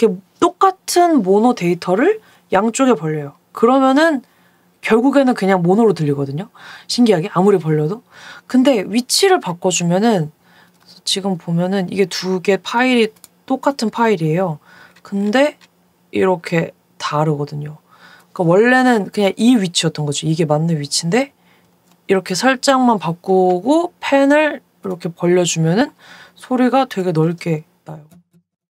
이렇게 똑같은 모노 데이터를 양쪽에 벌려요. 그러면은 결국에는 그냥 모노로 들리거든요. 신기하게 아무리 벌려도. 근데 위치를 바꿔주면은 지금 보면은 이게 두 개 파일이 똑같은 파일이에요. 근데 이렇게 다르거든요. 그러니까 원래는 그냥 이 위치였던 거죠. 이게 맞는 위치인데 이렇게 살짝만 바꾸고 펜을 이렇게 벌려주면은 소리가 되게 넓게 나요.